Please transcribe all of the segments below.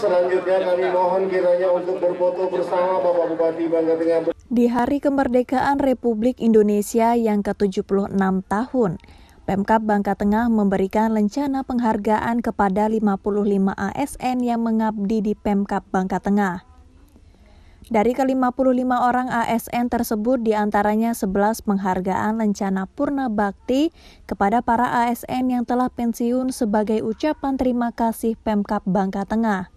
Selanjutnya kami mohon kiranya untuk berfoto bersama Bapak Bupati Bangka Tengah. Di Hari Kemerdekaan Republik Indonesia yang ke-76 tahun, Pemkap Bangka Tengah memberikan lencana penghargaan kepada 55 ASN yang mengabdi di Pemkap Bangka Tengah. Dari ke-55 orang ASN tersebut diantaranya 11 penghargaan lencana purna bakti kepada para ASN yang telah pensiun sebagai ucapan terima kasih Pemkap Bangka Tengah.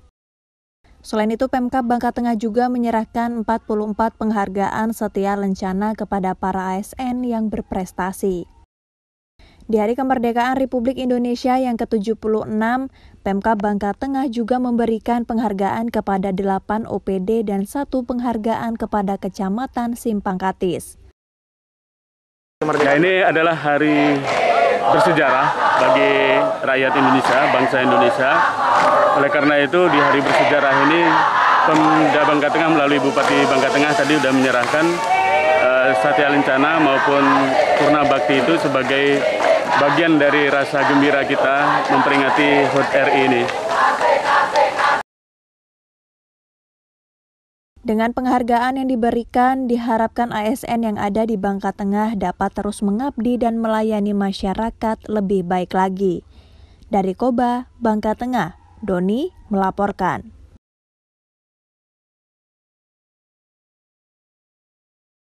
Selain itu, Pemkap Bangka Tengah juga menyerahkan 44 penghargaan setia lencana kepada para ASN yang berprestasi. Di Hari Kemerdekaan Republik Indonesia yang ke-76, Pemkab Bangka Tengah juga memberikan penghargaan kepada 8 OPD dan satu penghargaan kepada Kecamatan Simpangkatis. Ya, ini adalah hari bersejarah bagi rakyat Indonesia, bangsa Indonesia. Oleh karena itu di hari bersejarah ini Pemda Bangka Tengah melalui Bupati Bangka Tengah tadi sudah menyerahkan uh, Satya Lencana maupun Purna Bakti itu sebagai bagian dari rasa gembira kita memperingati HUT RI ini. Dengan penghargaan yang diberikan, diharapkan ASN yang ada di Bangka Tengah dapat terus mengabdi dan melayani masyarakat lebih baik lagi. Dari Koba, Bangka Tengah, Doni melaporkan.